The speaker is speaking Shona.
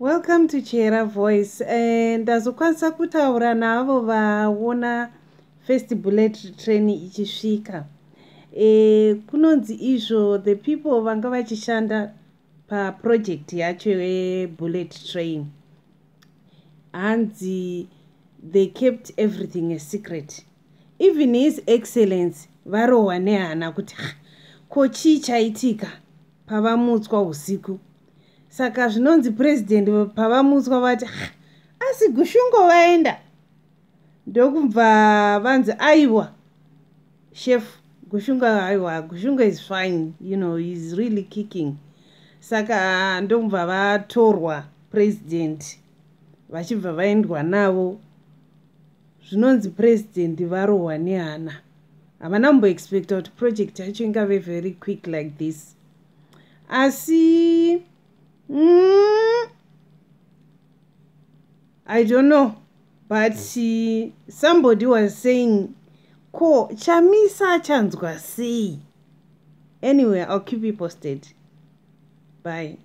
welcome to chera voice eh, ndazokwanisa kutaura navo vaona first bullet train ichisvika e, eh, kunonzi izvo the people vanga vachishanda papurojekt yacho yebullet train hanzi they kept everything a secret even his excellence varohwa nehana kuti ko chii chaitika pavamutswa usiku saka zvinonzi purezidendi pavamutswa vati asi gushungo vaenda ndokubva vanzi aiwa shefu gushungo aiwa gushungo is fine you know is really kicking saka ah, ndokubva vatorwa purezidendi vachibva vaendwa navo zvinonzi purezidendi varohwa nehana havana mumboexpecta kuti project yacho ingave very quick like this asi Hmm. i don't know but somebody was saying ko chamisa chanzwa sei anyway i'll keep you posted bye